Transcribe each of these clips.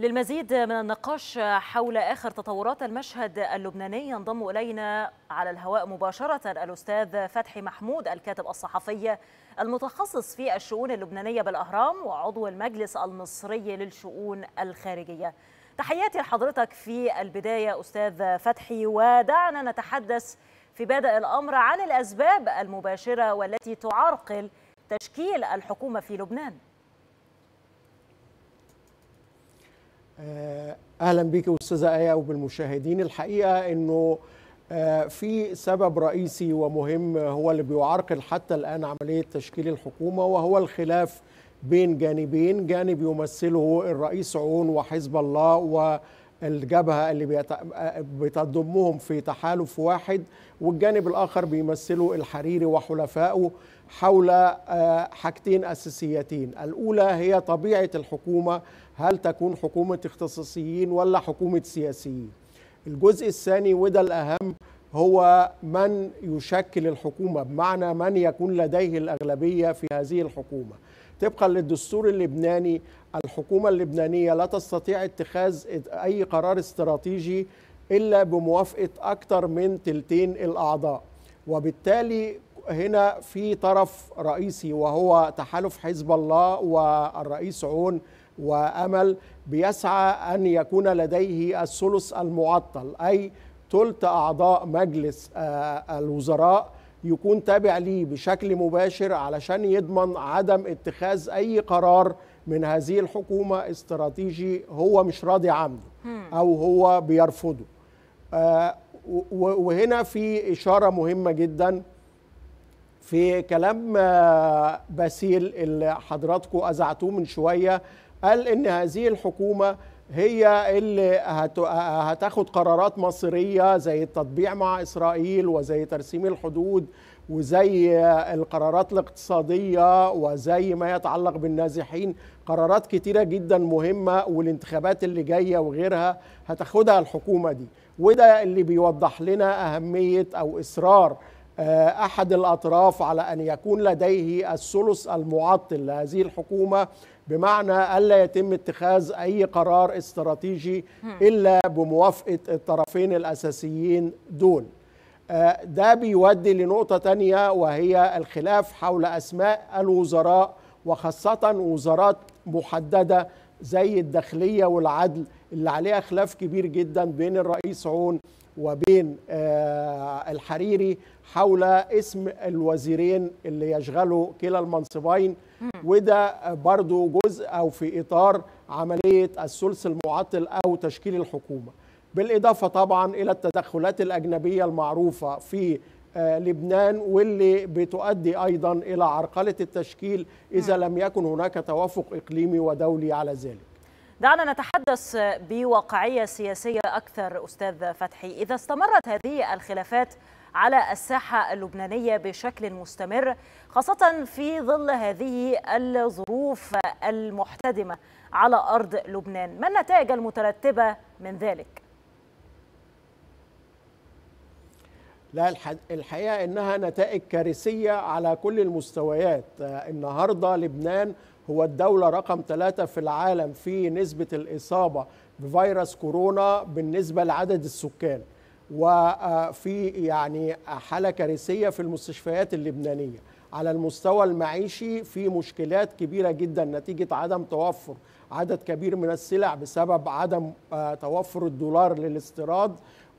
للمزيد من النقاش حول آخر تطورات المشهد اللبناني ينضم إلينا على الهواء مباشرة الأستاذ فتحي محمود الكاتب الصحفي المتخصص في الشؤون اللبنانية بالأهرام وعضو المجلس المصري للشؤون الخارجية تحياتي لحضرتك في البداية أستاذ فتحي ودعنا نتحدث في بادئ الأمر عن الأسباب المباشرة والتي تعرقل تشكيل الحكومة في لبنان آه، اهلا بيك استاذه ايه وبالمشاهدين الحقيقه انه آه، في سبب رئيسي ومهم هو اللي بيعرقل حتى الان عمليه تشكيل الحكومه وهو الخلاف بين جانبين جانب يمثله الرئيس عون وحزب الله و الجبهة اللي بتضمهم في تحالف واحد والجانب الآخر بيمثله الحريري وحلفائه حول آه، حاجتين أساسيتين الأولى هي طبيعة الحكومة هل تكون حكومة اختصاصيين ولا حكومة سياسيين الجزء الثاني وده الأهم هو من يشكل الحكومة بمعنى من يكون لديه الأغلبية في هذه الحكومة طبقا للدستور اللبناني الحكومة اللبنانية لا تستطيع اتخاذ أي قرار استراتيجي إلا بموافقة أكثر من تلتين الأعضاء وبالتالي هنا في طرف رئيسي وهو تحالف حزب الله والرئيس عون وأمل بيسعى أن يكون لديه الثلث المعطل أي ثلث أعضاء مجلس آه، الوزراء يكون تابع ليه بشكل مباشر علشان يضمن عدم اتخاذ أي قرار من هذه الحكومة استراتيجي هو مش راضي عنه أو هو بيرفضه آه، وهنا في إشارة مهمة جدا في كلام آه، باسيل اللي حضراتكم أذعتوه من شوية قال ان هذه الحكومه هي اللي هتاخد قرارات مصيريه زي التطبيع مع اسرائيل وزي ترسيم الحدود وزي القرارات الاقتصاديه وزي ما يتعلق بالنازحين قرارات كتيره جدا مهمه والانتخابات اللي جايه وغيرها هتاخدها الحكومه دي وده اللي بيوضح لنا اهميه او اصرار آه، احد الاطراف على ان يكون لديه الثلث المعطل لهذه الحكومه بمعنى الا يتم اتخاذ اي قرار استراتيجي الا بموافقه الطرفين الاساسيين دول آه، ده بيودي لنقطة تانية وهي الخلاف حول أسماء الوزراء وخاصة وزارات محددة زي الداخلية والعدل اللي عليها خلاف كبير جدا بين الرئيس عون وبين آه، الحريري حول اسم الوزيرين اللي يشغلوا كلا المنصبين وده برضو جزء أو في إطار عملية الثلث المعطل أو تشكيل الحكومة بالإضافة طبعا إلى التدخلات الأجنبية المعروفة في آه، لبنان واللي بتؤدي أيضا إلى عرقلة التشكيل إذا لم يكن هناك توافق إقليمي ودولي على ذلك دعنا نتحدث بواقعية سياسية أكثر أستاذ فتحي إذا استمرت هذه الخلافات على الساحة اللبنانية بشكل مستمر خاصة في ظل هذه الظروف المحتدمة على أرض لبنان ما النتائج المترتبة من ذلك؟ لا الحقيقة إنها نتائج كارثية على كل المستويات آه، النهاردة لبنان هو الدولة رقم ثلاثة في العالم في نسبة الإصابة بفيروس كورونا بالنسبة لعدد السكان وفي آه، يعني حالة كارثية في المستشفيات اللبنانية على المستوى المعيشي في مشكلات كبيرة جدا نتيجة عدم توفر عدد كبير من السلع بسبب عدم آه، توفر الدولار للاستيراد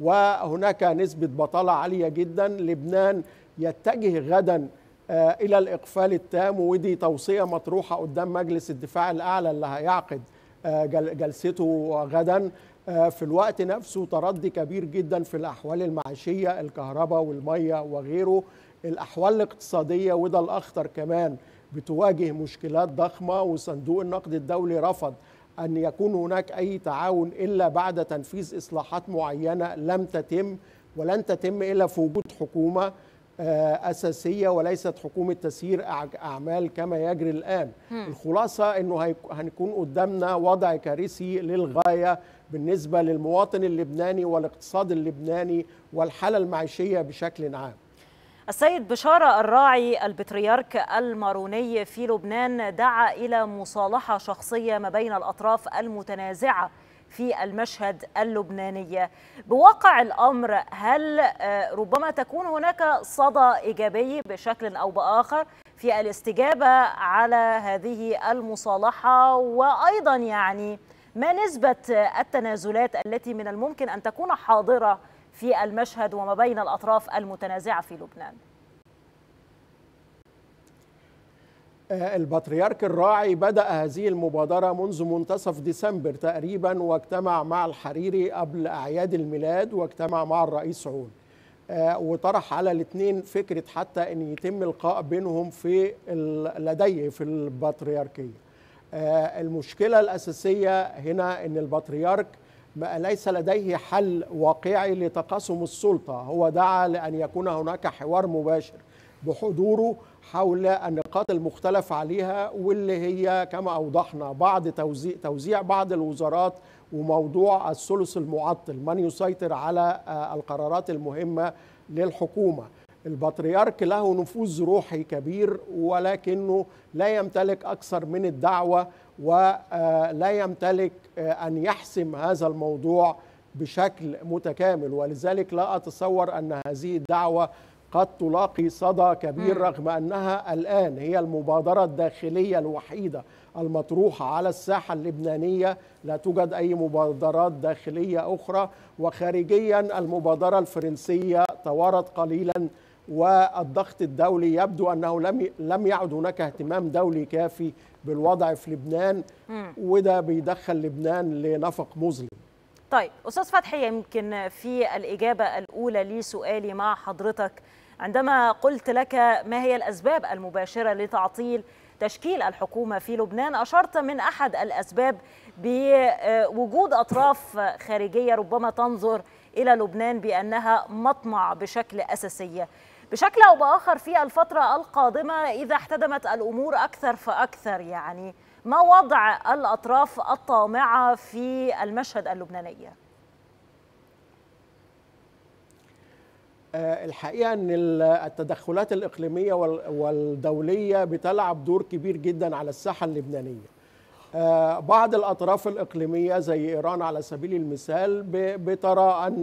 وهناك نسبة بطالة عالية جدا لبنان يتجه غدا آه، الى الاقفال التام ودي توصيه مطروحه قدام مجلس الدفاع الاعلى اللي هيعقد آه، جلسته غدا آه، في الوقت نفسه تردي كبير جدا في الاحوال المعيشيه الكهرباء والميه وغيره الاحوال الاقتصاديه وده الاخطر كمان بتواجه مشكلات ضخمه وصندوق النقد الدولي رفض ان يكون هناك اي تعاون الا بعد تنفيذ اصلاحات معينه لم تتم ولن تتم الا في وجود حكومه آه، أساسية وليست حكومة تسيير أعمال كما يجري الآن الخلاصة أنه هنكون قدامنا وضع كارثي للغاية بالنسبة للمواطن اللبناني والاقتصاد اللبناني والحالة المعيشية بشكل عام السيد بشارة الراعي البطريرك الماروني في لبنان دعا إلى مصالحة شخصية ما بين الأطراف المتنازعة في المشهد اللبناني بواقع الأمر هل آه، ربما تكون هناك صدى إيجابي بشكل أو بآخر في الاستجابة على هذه المصالحة وأيضا يعني ما نسبة التنازلات التي من الممكن أن تكون حاضرة في المشهد وما بين الأطراف المتنازعة في لبنان؟ آه، البطريرك الراعي بدأ هذه المبادرة منذ منتصف ديسمبر تقريبا واجتمع مع الحريري قبل أعياد الميلاد واجتمع مع الرئيس عون آه، وطرح على الاثنين فكرة حتى أن يتم القاء بينهم في لديه في البطريركية آه، المشكلة الأساسية هنا أن البطريرك ليس لديه حل واقعي لتقاسم السلطة هو دعا لأن يكون هناك حوار مباشر بحضوره حول النقاط المختلف عليها واللي هي كما أوضحنا بعض توزيع, توزيع بعض الوزارات وموضوع الثلث المعطل من يسيطر على آه، القرارات المهمة للحكومة البطريرك له نفوذ روحي كبير ولكنه لا يمتلك أكثر من الدعوة ولا آه، يمتلك آه، أن يحسم هذا الموضوع بشكل متكامل ولذلك لا أتصور أن هذه الدعوة قد تلاقي صدى كبير رغم أنها الآن هي المبادرة الداخلية الوحيدة المطروحة على الساحة اللبنانية لا توجد أي مبادرات داخلية أخرى وخارجيا المبادرة الفرنسية توارد قليلا والضغط الدولي يبدو أنه لم لم يعد هناك اهتمام دولي كافي بالوضع في لبنان وده بيدخل لبنان لنفق مظلم طيب أستاذ فتحي يمكن في الإجابة الأولى لسؤالي مع حضرتك عندما قلت لك ما هي الأسباب المباشرة لتعطيل تشكيل الحكومة في لبنان أشرت من أحد الأسباب بوجود أطراف خارجية ربما تنظر إلى لبنان بأنها مطمع بشكل أساسي بشكل أو بآخر في الفترة القادمة إذا احتدمت الأمور أكثر فأكثر يعني ما وضع الأطراف الطامعة في المشهد اللبناني؟ آه، الحقيقه ان التدخلات الاقليميه والدوليه بتلعب دور كبير جدا على الساحه اللبنانيه آه، بعض الأطراف الإقليمية زي إيران على سبيل المثال بترى أن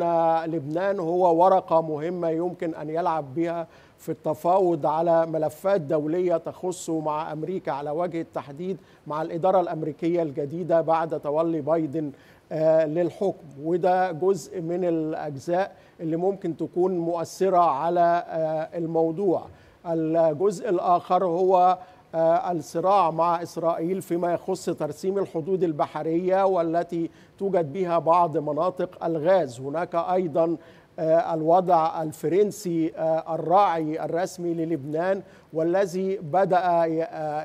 لبنان هو ورقة مهمة يمكن أن يلعب بها في التفاوض على ملفات دولية تخص مع أمريكا على وجه التحديد مع الإدارة الأمريكية الجديدة بعد تولي بايدن آه، للحكم وده جزء من الأجزاء اللي ممكن تكون مؤثرة على آه، الموضوع الجزء الآخر هو آه، الصراع مع إسرائيل فيما يخص ترسيم الحدود البحرية والتي توجد بها بعض مناطق الغاز هناك أيضا آه، الوضع الفرنسي آه، الراعي الرسمي للبنان والذي بدا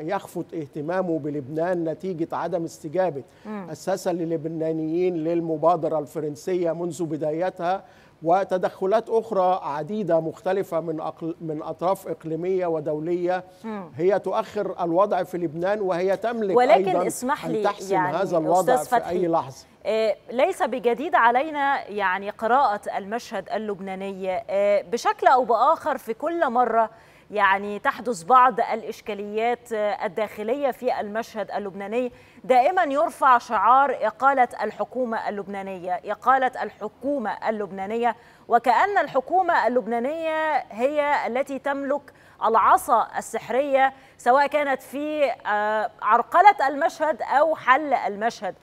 يخفت اهتمامه بلبنان نتيجه عدم استجابه الساسه للبنانيين للمبادره الفرنسيه منذ بدايتها وتدخلات أخرى عديدة مختلفة من أقل من أطراف إقليمية ودولية هي تؤخر الوضع في لبنان وهي تملك ولكن أيضا اسمح لي أن تحسم يعني هذا الوضع في فتحي. أي لحظة آه، ليس بجديد علينا يعني قراءة المشهد اللبناني آه، بشكل أو بآخر في كل مرة يعني تحدث بعض الإشكاليات الداخلية في المشهد اللبناني دائما يرفع شعار إقالة الحكومة اللبنانية إقالة الحكومة اللبنانية وكأن الحكومة اللبنانية هي التي تملك العصا السحرية سواء كانت في آه، عرقلة المشهد أو حل المشهد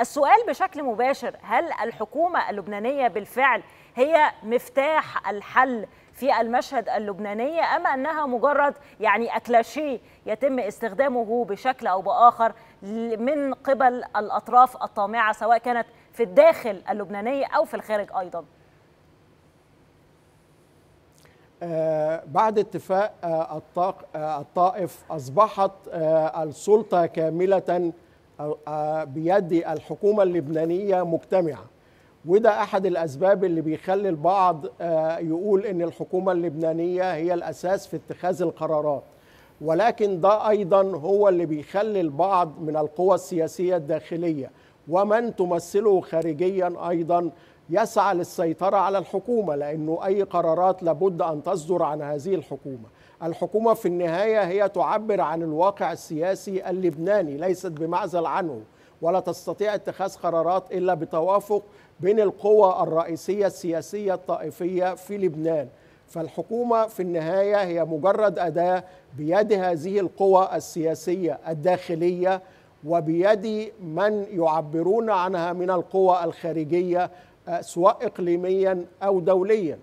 السؤال بشكل مباشر هل الحكومة اللبنانية بالفعل هي مفتاح الحل في المشهد اللبناني أم أنها مجرد يعني أكلاشي يتم استخدامه بشكل أو بآخر من قبل الأطراف الطامعة سواء كانت في الداخل اللبناني أو في الخارج أيضاً آه، بعد اتفاق آه، آه، الطائف أصبحت السلطة كاملة بيد الحكومة اللبنانية مجتمعة وده احد الاسباب اللي بيخلي البعض آه، يقول ان الحكومه اللبنانيه هي الاساس في اتخاذ القرارات ولكن ده ايضا هو اللي بيخلي البعض من القوى السياسيه الداخليه ومن تمثله خارجيا ايضا يسعى للسيطره على الحكومه لانه اي قرارات لابد ان تصدر عن هذه الحكومه الحكومه في النهايه هي تعبر عن الواقع السياسي اللبناني ليست بمعزل عنه ولا تستطيع اتخاذ قرارات الا بتوافق بين القوى الرئيسية السياسية الطائفية في لبنان فالحكومة في النهاية هي مجرد أداة بيد هذه القوى السياسية الداخلية وبيد من يعبرون عنها من القوى الخارجية آه، سواء إقليميا أو دوليا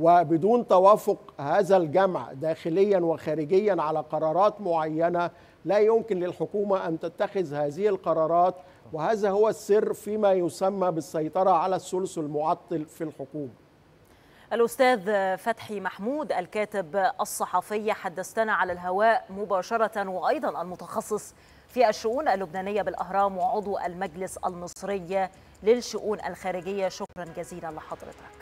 وبدون توافق هذا الجمع داخليا وخارجيا على قرارات معينة لا يمكن للحكومة أن تتخذ هذه القرارات وهذا هو السر فيما يسمى بالسيطرة على الثلث المعطل في الحكومة الأستاذ فتحي محمود الكاتب الصحفي حدثتنا على الهواء مباشرة وأيضا المتخصص في الشؤون اللبنانية بالأهرام وعضو المجلس المصري للشؤون الخارجية شكرا جزيلا لحضرتك